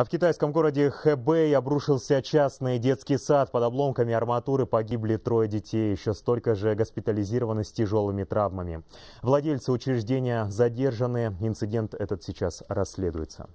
А в китайском городе Хэбэй обрушился частный детский сад. Под обломками арматуры погибли трое детей. Еще столько же госпитализированы с тяжелыми травмами. Владельцы учреждения задержаны. Инцидент этот сейчас расследуется.